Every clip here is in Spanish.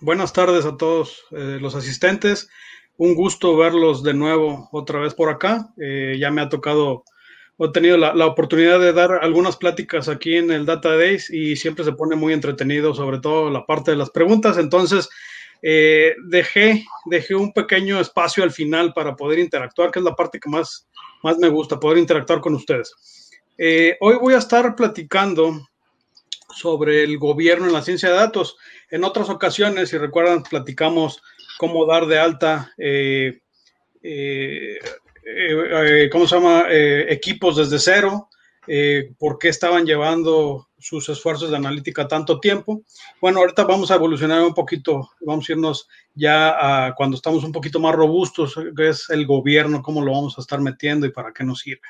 buenas tardes a todos eh, los asistentes. Un gusto verlos de nuevo otra vez por acá. Eh, ya me ha tocado, he tenido la, oportunidad de dar algunas pláticas aquí en el Data Days y siempre se pone muy entretenido, sobre todo la parte de las preguntas. Entonces, eh, dejé, dejé un pequeño espacio al final para poder interactuar, que es la parte que más, más me gusta, poder interactuar con ustedes. hoy voy a estar platicando sobre el gobierno en la ciencia de datos. En otras ocasiones, si recuerdan, platicamos cómo dar de alta, eh, eh, eh, ¿cómo se llama?, equipos desde cero, por qué estaban llevando sus esfuerzos de analítica tanto tiempo. Bueno, ahorita vamos a evolucionar un poquito, vamos a irnos ya a cuando estamos un poquito más robustos, que es el gobierno, cómo lo vamos a estar metiendo y para qué nos sirve.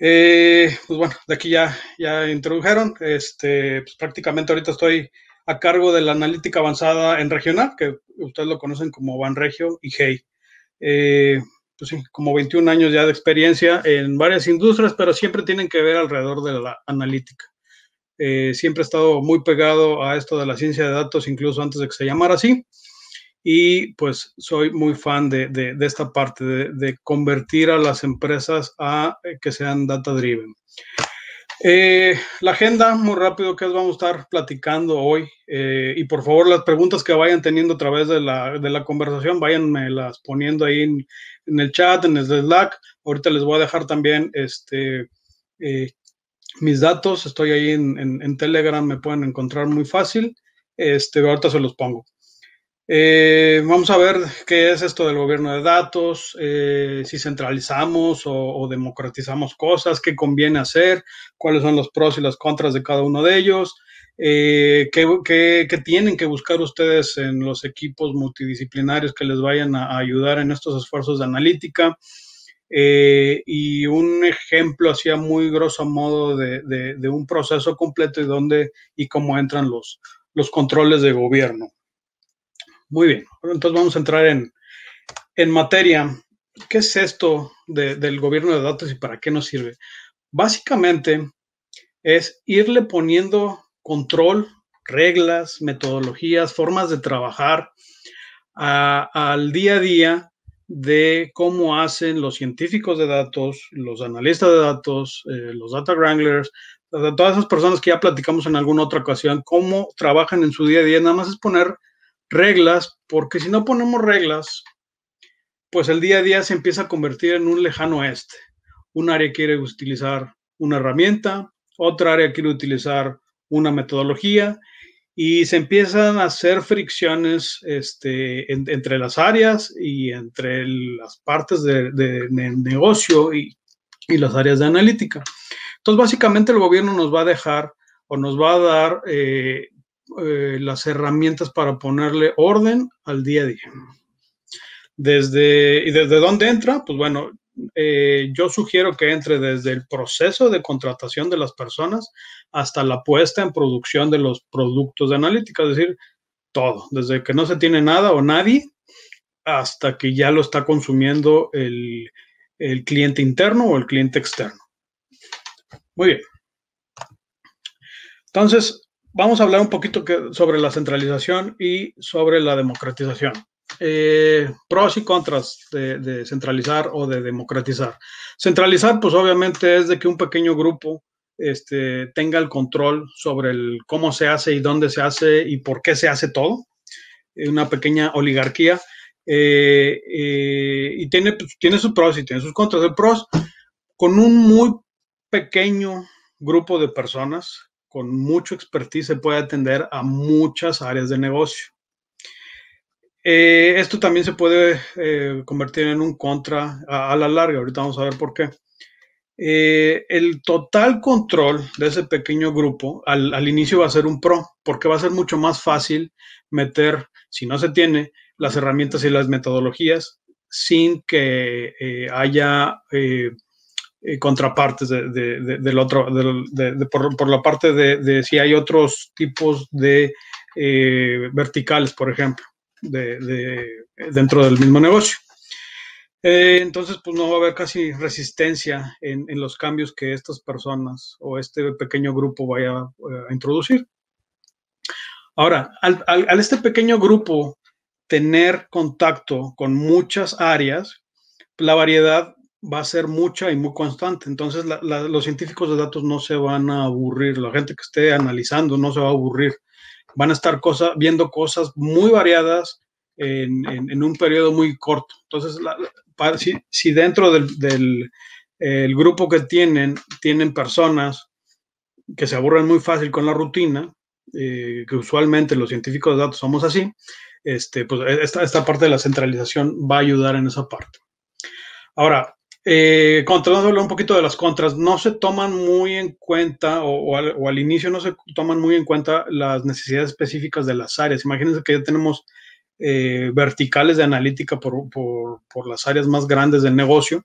Eh, pues bueno, de aquí ya, ya introdujeron. Este, pues prácticamente ahorita estoy a cargo de la analítica avanzada en regional, que ustedes lo conocen como Van Banregio y Hey. Eh, pues sí, como 21 años ya de experiencia en varias industrias, pero siempre tienen que ver alrededor de la analítica. Eh, siempre he estado muy pegado a esto de la ciencia de datos, incluso antes de que se llamara así y pues soy muy fan de, esta parte, de, convertir a las empresas a eh, que sean data driven. Eh, la agenda, muy rápido, que vamos a estar platicando hoy. Eh, y por favor, las preguntas que vayan teniendo a través de la, de la conversación, váyanme las poniendo ahí en, el chat, en el Slack. Ahorita les voy a dejar también este, mis datos. Estoy ahí en, en, Telegram, me pueden encontrar muy fácil. Este, ahorita se los pongo. Eh, vamos a ver qué es esto del gobierno de datos, eh, si centralizamos o, democratizamos cosas, qué conviene hacer, cuáles son los pros y las contras de cada uno de ellos, eh, qué, tienen que buscar ustedes en los equipos multidisciplinarios que les vayan a, ayudar en estos esfuerzos de analítica. y un ejemplo así a muy grosso modo de, un proceso completo y dónde y cómo entran los, los controles de gobierno. Muy bien, entonces vamos a entrar en, en materia. ¿Qué es esto del gobierno de datos y para qué nos sirve? Básicamente es irle poniendo control, reglas, metodologías, formas de trabajar al día a día de cómo hacen los científicos de datos, los analistas de datos, eh, los data wranglers, todas esas personas que ya platicamos en alguna otra ocasión, cómo trabajan en su día a día. Nada más es poner reglas, porque si no ponemos reglas, pues el día a día se empieza a convertir en un lejano oeste. Un área quiere utilizar una herramienta, otra área quiere utilizar una metodología y se empiezan a hacer fricciones este, entre las áreas y entre las partes de, negocio y, las áreas de analítica. Entonces, básicamente el gobierno nos va a dejar o nos va a dar eh, eh, las herramientas para ponerle orden al día a día. Desde, ¿Y desde dónde entra? Pues bueno, eh, yo sugiero que entre desde el proceso de contratación de las personas hasta la puesta en producción de los productos de analítica, es decir, todo, desde que no se tiene nada o nadie hasta que ya lo está consumiendo el, el cliente interno o el cliente externo. Muy bien. Entonces, vamos a hablar un poquito sobre la centralización y sobre la democratización. Eh, pros y contras de, centralizar o de democratizar. Centralizar, pues obviamente es de que un pequeño grupo este, tenga el control sobre el cómo se hace y dónde se hace y por qué se hace todo. Eh, una pequeña oligarquía. Eh, y tiene, pues, tiene sus pros y tiene sus contras. El pros, con un muy pequeño grupo de personas con mucho expertise se puede atender a muchas áreas de negocio. Eh, esto también se puede eh, convertir en un contra a, la larga, ahorita vamos a ver por qué. Eh, el total control de ese pequeño grupo al, al inicio va a ser un pro, porque va a ser mucho más fácil meter, si no se tiene, las herramientas y las metodologías sin que haya eh, eh, contrapartes del otro, por, por, la parte de, si hay otros tipos de eh, verticales, por ejemplo, dentro del mismo negocio. Eh, entonces, pues no va a haber casi resistencia en, los cambios que estas personas o este pequeño grupo vaya a introducir. Ahora, al este pequeño grupo tener contacto con muchas áreas, la variedad va a ser mucha y muy constante. Entonces, los científicos de datos no se van a aburrir, la gente que esté analizando no se va a aburrir. Van a estar viendo cosas muy variadas en, un periodo muy corto. Entonces, si, dentro del, grupo que tienen, tienen personas que se aburren muy fácil con la rutina, eh, que usualmente los científicos de datos somos así, este, pues e, esta, esta parte de la centralización va a ayudar en esa parte. Ahora, eh, hablar un poquito de las contras, no se toman muy en cuenta o, al, inicio no se toman muy en cuenta las necesidades específicas de las áreas. Imagínense que ya tenemos eh, verticales de analítica por, las áreas más grandes del negocio.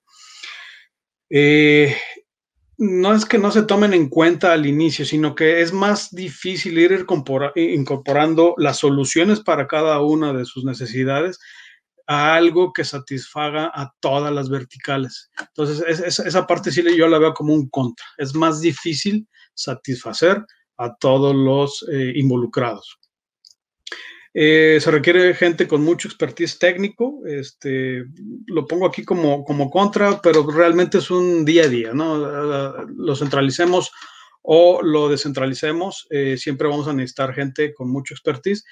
Eh, no es que no se tomen en cuenta al inicio, sino que es más difícil ir incorporando las soluciones para cada una de sus necesidades a algo que satisfaga a todas las verticales. Entonces, esa parte sí yo la veo como un contra. Es más difícil satisfacer a todos los eh, involucrados. Eh, se requiere gente con mucho expertise técnico. Este, lo pongo aquí como, como contra, pero realmente es un día a día, ¿no? Lo centralicemos o lo descentralicemos, eh, siempre vamos a necesitar gente con mucho expertise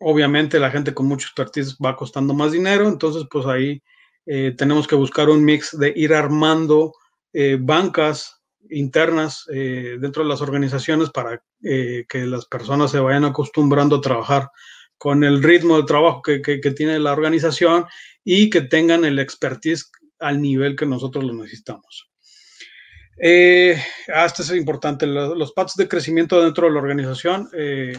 obviamente la gente con mucho expertise va costando más dinero, entonces pues ahí eh, tenemos que buscar un mix de ir armando eh, bancas internas eh, dentro de las organizaciones para que las personas se vayan acostumbrando a trabajar con el ritmo de trabajo que, tiene la organización y que tengan el expertise al nivel que nosotros lo necesitamos. Eh, ah, es importante, los, patos de crecimiento dentro de la organización eh,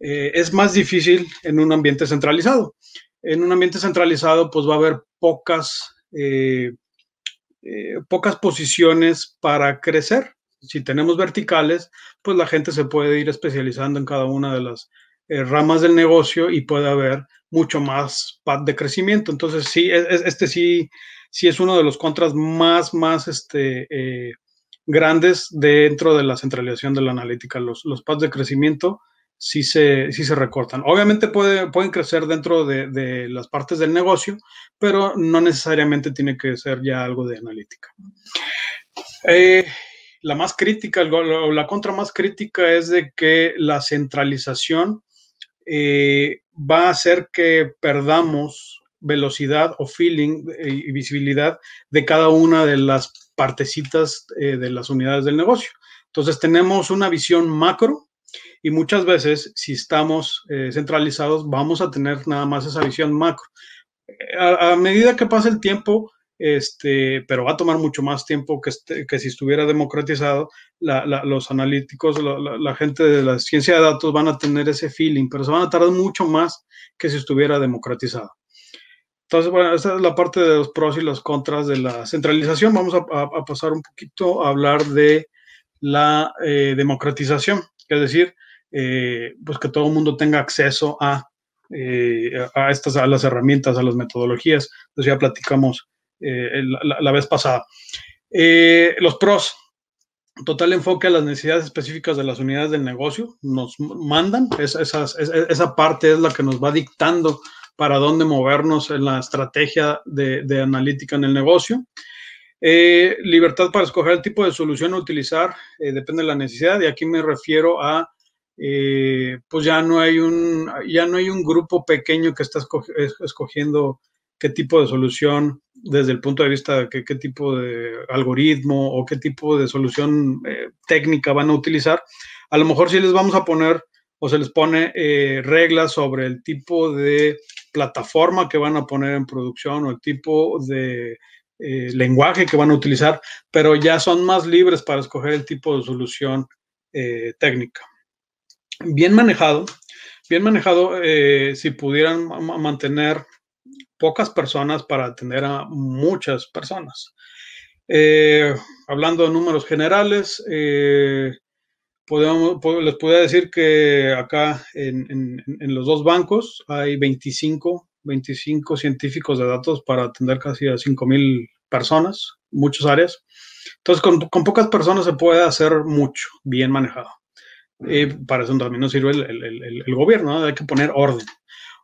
eh, es más difícil en un ambiente centralizado. En un ambiente centralizado, pues va a haber pocas, eh, eh, pocas posiciones para crecer. Si tenemos verticales, pues la gente se puede ir especializando en cada una de las ramas del negocio y puede haber mucho más pad de crecimiento. Entonces, sí, e, e, este sí, es uno de los contras más, más este, grandes dentro de la centralización de la analítica, los, los pads de crecimiento sí se, se recortan. Obviamente puede, pueden crecer dentro de, de, las partes del negocio, pero no necesariamente tiene que ser ya algo de analítica. Eh, la más crítica, o la contra más crítica es de que la centralización eh, va a hacer que perdamos velocidad o feeling eh, y visibilidad de cada una de las partecitas de las unidades del negocio. Entonces tenemos una visión macro y muchas veces, si estamos eh, centralizados, vamos a tener nada más esa visión macro. A, medida que pasa el tiempo, este, pero va a tomar mucho más tiempo que, este, si estuviera democratizado, los analíticos, la, gente de la ciencia de datos van a tener ese feeling, pero se van a tardar mucho más que si estuviera democratizado. Entonces, bueno, esta es la parte de los pros y los contras de la centralización. Vamos a, pasar un poquito a hablar de la eh, democratización es decir, eh, pues que todo el mundo tenga acceso a, eh, a estas, a las herramientas, a las metodologías. Entonces ya platicamos eh, la, vez pasada. los pros, total enfoque a las necesidades específicas de las unidades del negocio, nos mandan, esa parte es la que nos va dictando para dónde movernos en la estrategia de, de analítica en el negocio. Eh, libertad para escoger el tipo de solución a utilizar, eh, depende de la necesidad, y aquí me refiero a, eh, pues ya no hay un, ya no hay un grupo pequeño que está escogiendo qué tipo de solución desde el punto de vista de qué, tipo de algoritmo o qué tipo de solución técnica van a utilizar. A lo mejor si les vamos a poner o se les pone reglas sobre el tipo de plataforma que van a poner en producción o el tipo de eh, lenguaje que van a utilizar, pero ya son más libres para escoger el tipo de solución eh, técnica. Bien manejado, bien manejado, eh, si pudieran mantener pocas personas para atender a muchas personas. hablando de números generales, les podría decir que acá en, en los dos bancos hay 25 25 científicos de datos para atender casi a 5.000 personas, muchas áreas. Entonces, con, pocas personas se puede hacer mucho, bien manejado. y eh, para eso también nos sirve el, gobierno, hay que poner orden.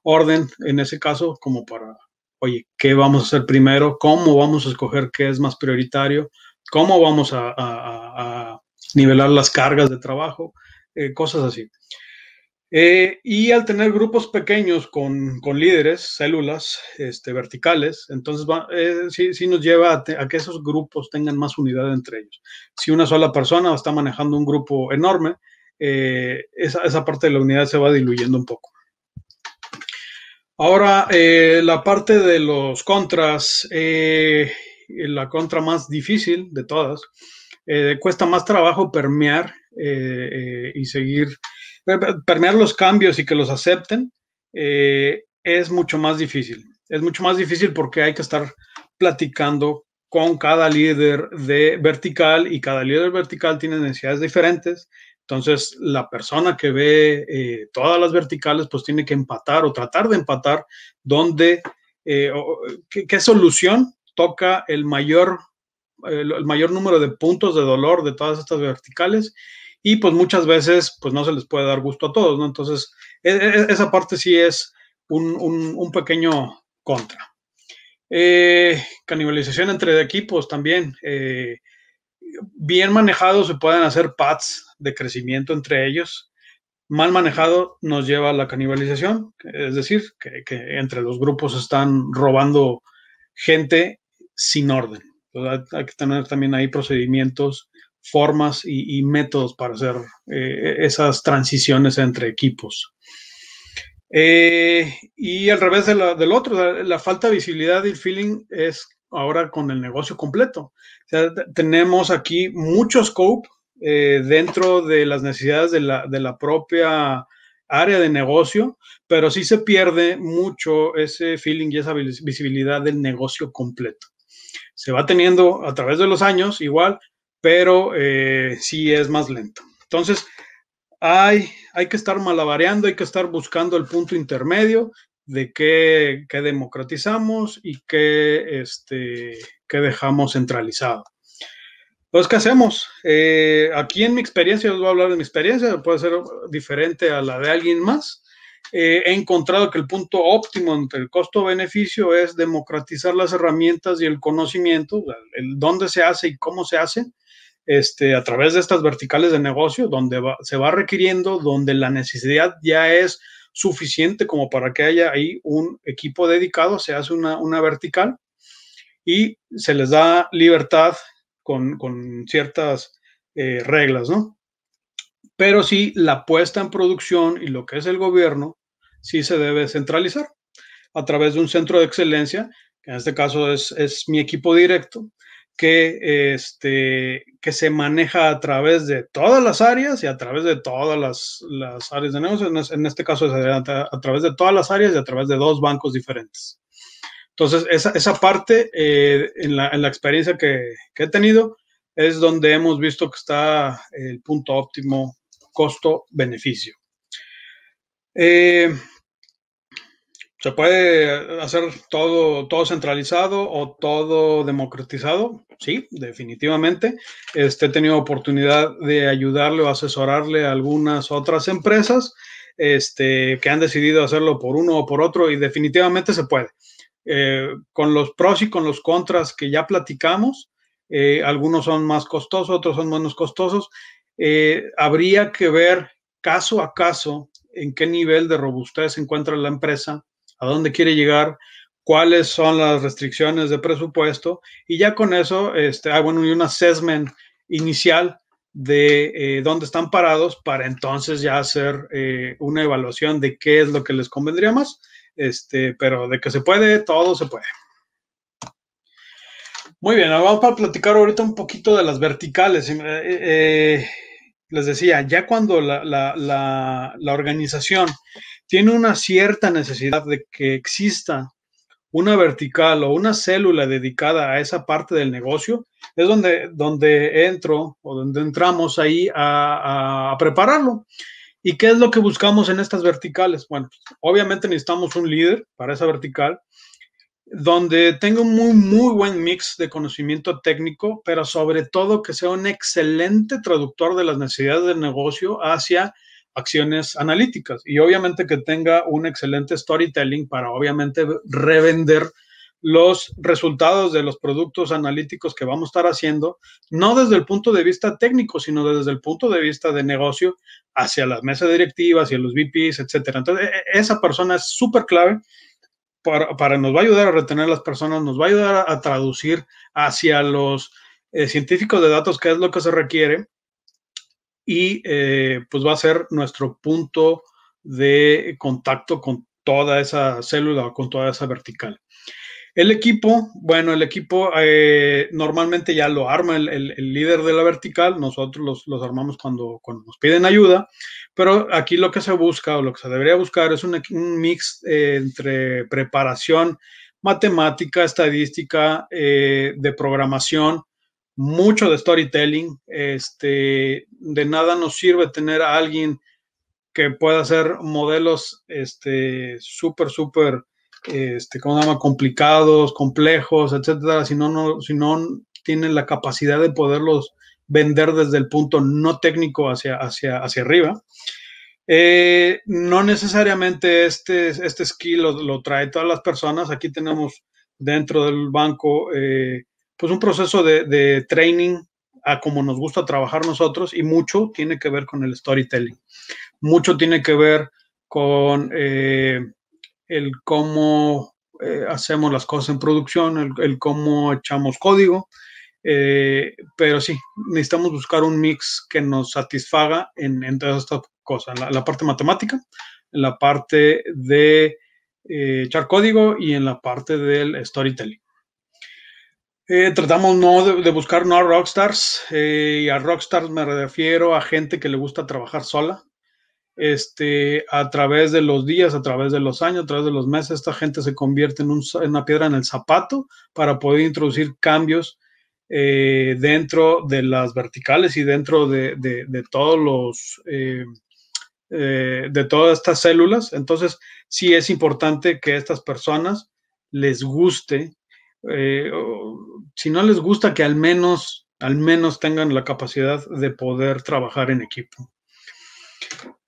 Orden, en ese caso, como para, oye, ¿qué vamos a hacer primero? ¿Cómo vamos a escoger qué es más prioritario? ¿Cómo vamos a, nivelar las cargas de trabajo? Eh, cosas así. Eh, y al tener grupos pequeños con, líderes, células este, verticales, entonces eh, sí, nos lleva a, que esos grupos tengan más unidad entre ellos. Si una sola persona está manejando un grupo enorme, eh, esa, esa, parte de la unidad se va diluyendo un poco. Ahora, la parte de los contras, la contra más difícil de todas, cuesta más trabajo permear y seguir permear los cambios y que los acepten eh, es mucho más difícil. Es mucho más difícil porque hay que estar platicando con cada líder de vertical y cada líder vertical tiene necesidades diferentes. Entonces, la persona que ve eh, todas las verticales, pues tiene que empatar o tratar de empatar dónde, eh, qué, qué, solución toca el mayor, el mayor número de puntos de dolor de todas estas verticales y pues muchas veces pues no se les puede dar gusto a todos, ¿no? Entonces, e, e, e, esa parte sí es un, pequeño contra. Eh, canibalización entre equipos también. Eh, bien manejado se pueden hacer pads de crecimiento entre ellos. Mal manejado nos lleva a la canibalización, es decir, que, entre los grupos están robando gente sin orden. hay que tener también ahí procedimientos formas y, métodos para hacer eh, esas transiciones entre equipos. Eh, y al revés del otro, la, falta de visibilidad y feeling es ahora con el negocio completo. tenemos aquí mucho scope eh, dentro de las necesidades de la, de la propia área de negocio, pero sí se pierde mucho ese feeling y esa visibilidad del negocio completo. Se va teniendo a través de los años, igual, pero eh, sí es más lento. Entonces, hay, hay que estar malabareando, hay que estar buscando el punto intermedio de qué, democratizamos y qué, este, qué dejamos centralizado. Entonces, pues, ¿qué hacemos? Eh, aquí en mi experiencia, os voy a hablar de mi experiencia, puede ser diferente a la de alguien más. Eh, he encontrado que el punto óptimo entre el costo-beneficio es democratizar las herramientas y el conocimiento, el dónde se hace y cómo se hace, este, a través de estas verticales de negocio, donde se va requiriendo, donde la necesidad ya es suficiente como para que haya ahí un equipo dedicado, se hace una, vertical y se les da libertad con, ciertas eh, reglas, ¿no? Pero sí, la puesta en producción y lo que es el gobierno, sí se debe centralizar a través de un centro de excelencia, que en este caso es, es mi equipo directo, que, este, que se maneja a través de todas las áreas y a través de todas las, las áreas de negocio. En este caso, a, a través de todas las áreas y a través de dos bancos diferentes. Entonces, esa, esa parte eh, en, la, en, la, experiencia que, que, he tenido es donde hemos visto que está el punto óptimo costo-beneficio. Eh, se puede hacer todo, todo centralizado o todo democratizado, sí, definitivamente. Este, he tenido oportunidad de ayudarle o asesorarle a algunas otras empresas este, que han decidido hacerlo por uno o por otro y definitivamente se puede. Eh, con los pros y con los contras que ya platicamos, eh, algunos son más costosos, otros son menos costosos. Eh, habría que ver caso a caso en qué nivel de robustez se encuentra la empresa, a dónde quiere llegar, cuáles son las restricciones de presupuesto y ya con eso, este, ah, bueno, y un assessment inicial de eh, dónde están parados para entonces ya hacer eh, una evaluación de qué es lo que les convendría más, este, pero de que se puede, todo se puede. Muy bien, ahora vamos a platicar ahorita un poquito de las verticales. Eh, les decía, ya cuando la, la, la organización tiene una cierta necesidad de que exista una vertical o una célula dedicada a esa parte del negocio, es donde, donde entro o donde entramos ahí a, a prepararlo. ¿Y qué es lo que buscamos en estas verticales? Bueno, pues, obviamente necesitamos un líder para esa vertical, donde tenga un muy, muy buen mix de conocimiento técnico, pero sobre todo que sea un excelente traductor de las necesidades del negocio hacia acciones analíticas y obviamente que tenga un excelente storytelling para obviamente revender los resultados de los productos analíticos que vamos a estar haciendo, no desde el punto de vista técnico, sino desde el punto de vista de negocio hacia las mesas directivas, hacia los VPs, etcétera. Entonces, e, e, esa persona es súper clave para, para, nos va a ayudar a retener las personas, nos va a ayudar a, traducir hacia los eh, científicos de datos, qué es lo que se requiere, y eh, pues va a ser nuestro punto de contacto con toda esa célula o con toda esa vertical. El equipo, bueno, el equipo eh, normalmente ya lo arma el, líder de la vertical, nosotros los, armamos cuando, nos piden ayuda, pero aquí lo que se busca o lo que se debería buscar es un, mix eh, entre preparación matemática, estadística, de programación, mucho de storytelling. Este, de nada nos sirve tener a alguien que pueda hacer modelos este, súper, súper, este, ¿cómo se llama? Complicados, complejos, etcétera, si no, no, si no tienen la capacidad de poderlos vender desde el punto no técnico hacia, hacia, hacia arriba. Eh, no necesariamente este, este skill lo, trae todas las personas. Aquí tenemos dentro del banco eh, pues un proceso de, training a como nos gusta trabajar nosotros y mucho tiene que ver con el storytelling. Mucho tiene que ver con eh, el cómo eh, hacemos las cosas en producción, el, cómo echamos código, eh, pero sí, necesitamos buscar un mix que nos satisfaga en, todas estas cosas, en la, parte matemática, en la parte de echar código y en la parte del storytelling. Eh, tratamos no de, buscar no a rockstars, eh, y a rockstars me refiero a gente que le gusta trabajar sola. Este, a través de los días, a través de los años, a través de los meses, esta gente se convierte en, una piedra en el zapato para poder introducir cambios eh, dentro de las verticales y dentro de, todos los de todas estas células. Entonces, sí es importante que estas personas les guste si no les gusta, que al menos, al menos tengan la capacidad de poder trabajar en equipo.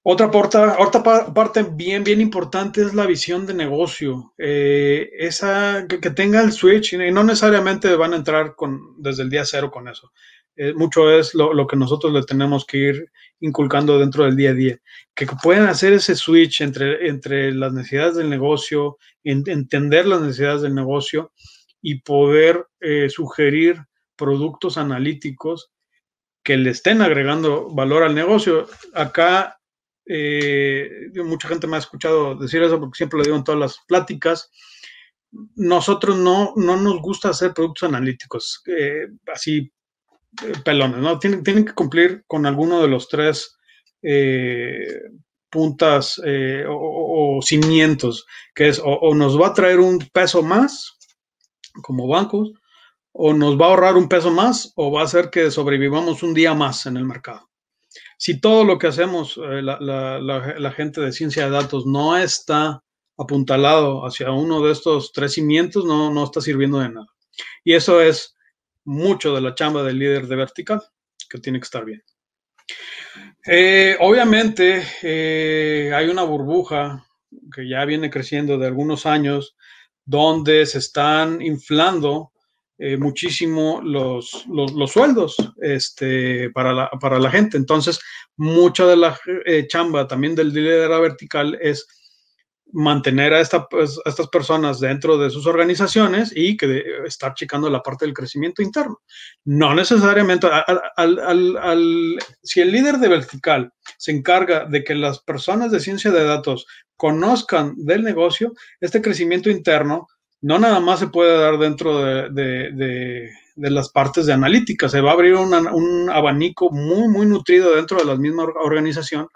Otra, porta, otra parte bien, bien importante es la visión de negocio. Eh, esa que, tenga el switch, y no necesariamente van a entrar con, desde el día cero con eso. Eh, mucho es lo, que nosotros le tenemos que ir inculcando dentro del día a día. Que, puedan hacer ese switch entre, entre las necesidades del negocio, entender las necesidades del negocio y poder eh, sugerir productos analíticos que le estén agregando valor al negocio. Acá eh, mucha gente me ha escuchado decir eso porque siempre lo digo en todas las pláticas. Nosotros no, no nos gusta hacer productos analíticos eh, así pelones, ¿no? Tienen, tienen, que cumplir con alguno de los tres puntas o, cimientos, que es o nos va a traer un peso más como bancos, o nos va a ahorrar un peso más o va a hacer que sobrevivamos un día más en el mercado. Si todo lo que hacemos, eh, la, gente de ciencia de datos no está apuntalado hacia uno de estos tres cimientos, no, no está sirviendo de nada. Y eso es mucho de la chamba del líder de vertical, que tiene que estar bien. Eh, obviamente, eh, hay una burbuja que ya viene creciendo de algunos años donde se están inflando eh, muchísimo los, los, sueldos este, para, la, para la gente. Entonces, mucha de la eh, chamba también del dealer vertical es mantener pues, a, estas personas dentro de sus organizaciones y que estar checando la parte del crecimiento interno. No necesariamente, si el líder de vertical se encarga de que las personas de ciencia de datos conozcan del negocio, este crecimiento interno no nada más se puede dar dentro de, las partes de analítica, se va a abrir un abanico muy, muy nutrido dentro de la misma organización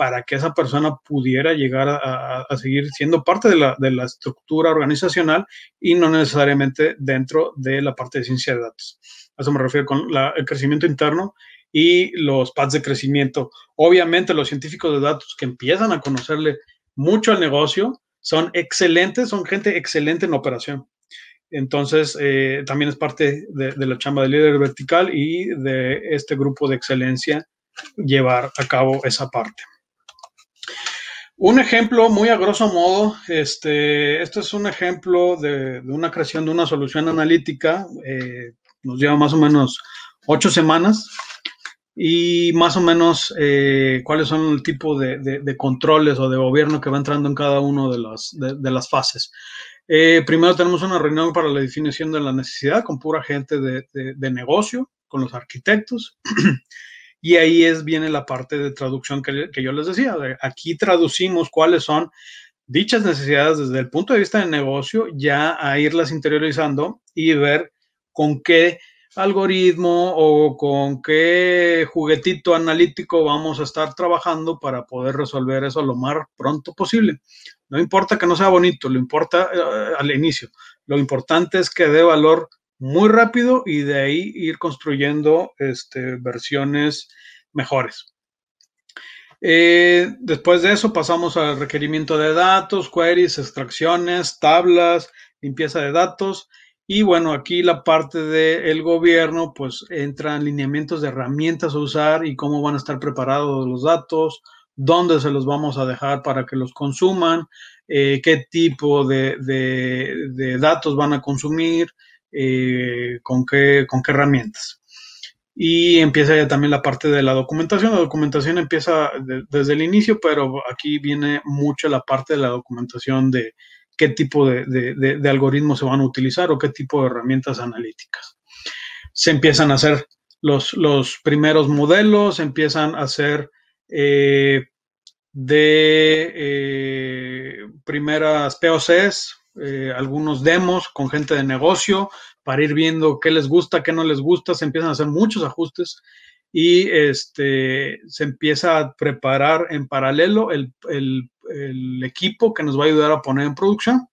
para que esa persona pudiera llegar a, seguir siendo parte de la, estructura organizacional y no necesariamente dentro de la parte de ciencia de datos. A eso me refiero con el crecimiento interno y los pads de crecimiento. Obviamente los científicos de datos que empiezan a conocerle mucho al negocio son excelentes, son gente excelente en operación. Entonces, eh, también es parte de, la chamba de líder vertical y de este grupo de excelencia llevar a cabo esa parte. Un ejemplo muy a grosso modo, este, es un ejemplo de, una creación de una solución analítica, eh, nos lleva más o menos ocho semanas y más o menos eh, cuáles son el tipo de, controles o de gobierno que va entrando en cada una de las, de, las fases. Eh, primero tenemos una reunión para la definición de la necesidad con pura gente de negocio, con los arquitectos. Y ahí es, viene la parte de traducción que, yo les decía. Aquí traducimos cuáles son dichas necesidades desde el punto de vista de negocio, ya a irlas interiorizando y ver con qué algoritmo o con qué juguetito analítico vamos a estar trabajando para poder resolver eso lo más pronto posible. No importa que no sea bonito, lo importa eh, al inicio. Lo importante es que dé valor muy rápido y de ahí ir construyendo este, versiones mejores. Eh, después de eso pasamos al requerimiento de datos, queries, extracciones, tablas, limpieza de datos. Y bueno, aquí la parte del gobierno, pues entran lineamientos de herramientas a usar y cómo van a estar preparados los datos, dónde se los vamos a dejar para que los consuman, eh, qué tipo de, datos van a consumir, eh, con, qué, con qué herramientas. Y empieza ya también la parte de la documentación. La documentación empieza desde el inicio, pero aquí viene mucho la parte de la documentación de qué tipo de, de, algoritmos se van a utilizar o qué tipo de herramientas analíticas. Se empiezan a hacer los, los primeros modelos, se empiezan a hacer eh, de eh, primeras POCs, eh, algunos demos con gente de negocio para ir viendo qué les gusta, qué no les gusta, se empiezan a hacer muchos ajustes y este, se empieza a preparar en paralelo el, el, equipo que nos va a ayudar a poner en producción.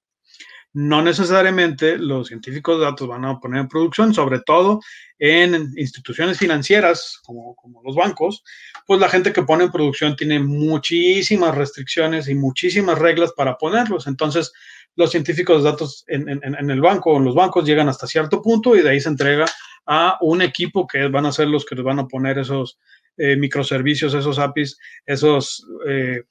No necesariamente los científicos de datos van a poner en producción, sobre todo en instituciones financieras como, como, los bancos, pues la gente que pone en producción tiene muchísimas restricciones y muchísimas reglas para ponerlos. Entonces, los científicos de datos en, el banco o en los bancos llegan hasta cierto punto y de ahí se entrega a un equipo que van a ser los que les van a poner esos eh, microservicios, esos APIs, esos batches, eh,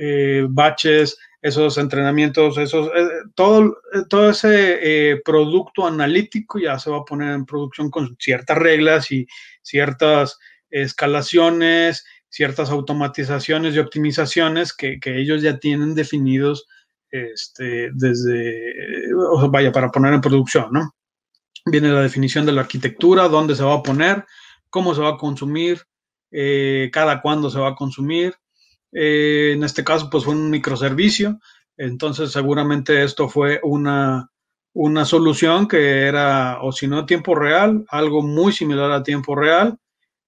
eh, baches, esos entrenamientos, esos, todo, todo ese producto analítico ya se va a poner en producción con ciertas reglas y ciertas escalaciones, ciertas automatizaciones y optimizaciones que, que ellos ya tienen definidos este, desde, o vaya, para poner en producción, ¿no? Viene la definición de la arquitectura, dónde se va a poner, cómo se va a consumir, eh, cada cuándo se va a consumir. Eh, en este caso, pues fue un microservicio, entonces seguramente esto fue una, una solución que era, o si no, tiempo real, algo muy similar a tiempo real.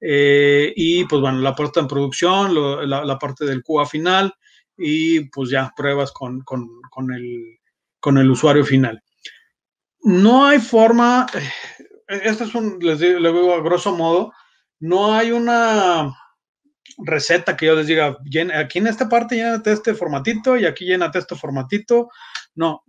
Eh, y pues bueno, la parte en producción, la, la, parte del QA final, y pues ya pruebas con, con, con, el, con el usuario final. No hay forma, eh, esto es un, les digo, a grosso modo, no hay una receta que yo les diga, aquí en esta parte llénate este formatito y aquí llénate este formatito. No,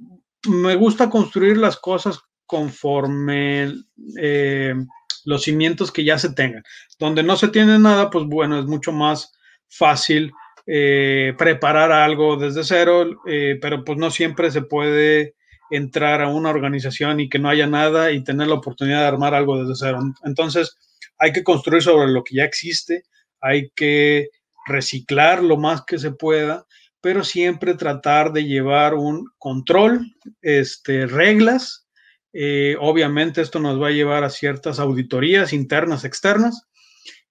me gusta construir las cosas conforme eh, los cimientos que ya se tengan. Donde no se tiene nada, pues bueno, es mucho más fácil eh, preparar algo desde cero, eh, pero pues no siempre se puede entrar a una organización y que no haya nada y tener la oportunidad de armar algo desde cero. Entonces, hay que construir sobre lo que ya existe, hay que reciclar lo más que se pueda, pero siempre tratar de llevar un control, este, reglas. Eh, obviamente esto nos va a llevar a ciertas auditorías internas, externas.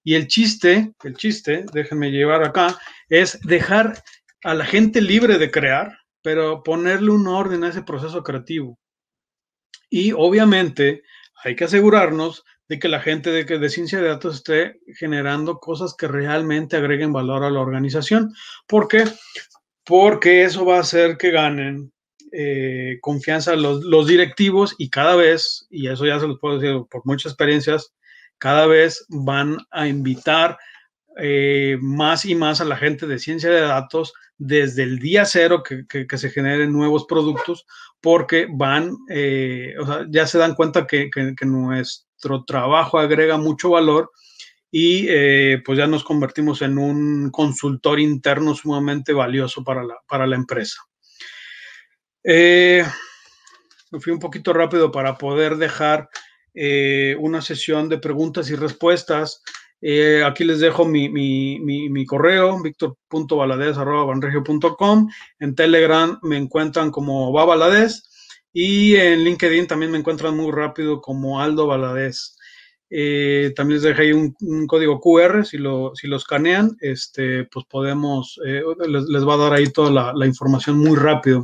Y el chiste, el chiste, déjenme llevar acá, es dejar a la gente libre de crear, pero ponerle un orden a ese proceso creativo. Y obviamente hay que asegurarnos de que la gente de, de ciencia de datos esté generando cosas que realmente agreguen valor a la organización. ¿Por qué? Porque eso va a hacer que ganen eh, confianza los, los directivos y cada vez, y eso ya se los puedo decir por muchas experiencias, cada vez van a invitar eh, más y más a la gente de ciencia de datos desde el día cero que, se generen nuevos productos, porque van, eh, o sea, ya se dan cuenta que, nuestro trabajo agrega mucho valor y eh, pues ya nos convertimos en un consultor interno sumamente valioso para la, para la empresa. me fui un poquito rápido para poder dejar una sesión de preguntas y respuestas. Eh, aquí les dejo mi, correo, victor.baladez.com, En Telegram me encuentran como Babaladez y en LinkedIn también me encuentran muy rápido como Aldo Valadez. Eh, también les dejo ahí un, código QR, si lo, si escanean, este, pues podemos, eh, les, va a dar ahí toda la, la información muy rápido.